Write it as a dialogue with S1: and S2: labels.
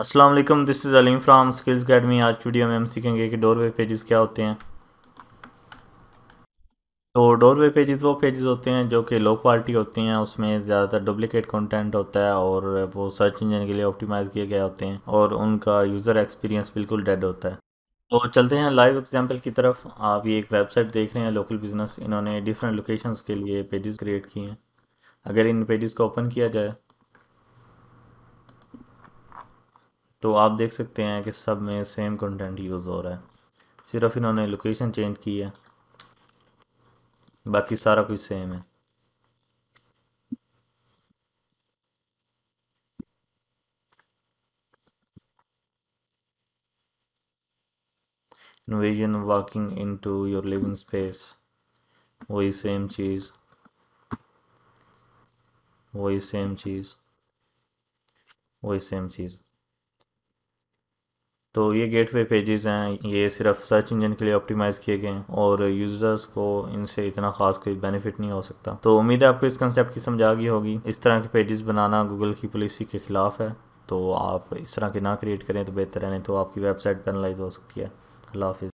S1: Aslam this is Aleem from skills academy आज की video में हम सीखेंगे कि डोरवे पेजेस क्या होते हैं तो डोरवे पेजेस वो पेजेस होते हैं जो कि लो क्वालिटी होती हैं उसमें ज़्यादातर डुप्लिकेट कंटेंट होता है और वो सर्च इंजन के लिए ऑप्टिमाइज़ किए गए होते हैं और उनका यूज़र एक्सपीरियंस बिल्कुल डेड होता है तो चलते हैं लाइव एग्जाम्पल की तरफ आप ये एक वेबसाइट देख रहे हैं लोकल बिजनेस इन्होंने डिफरेंट लोकेशन के लिए पेजेस क्रिएट किए हैं अगर इन पेजेस को ओपन किया जाए तो आप देख सकते हैं कि सब में सेम कंटेंट यूज़ हो रहा है सिर्फ इन्होंने लोकेशन चेंज की है बाकी सारा कुछ सेम है invasion walking into your living space वही सेम चीज़ वही सेम चीज़ वही सेम चीज़ तो ये गेटवे पेजेस हैं ये सिर्फ सर्च इंजन के लिए ऑप्टिमाइज़ किए गए हैं और यूज़र्स को इनसे इतना ख़ास कोई बेनिफिट नहीं हो सकता तो उम्मीद है आपको इस कंसेप्ट की समझ आ गई होगी इस तरह के पेजेस बनाना गूगल की पॉलिसी के ख़िलाफ़ है तो आप इस तरह के ना क्रिएट करें तो बेहतर है नहीं तो आपकी वेबसाइट पेनलाइज हो सकती है अल्लाह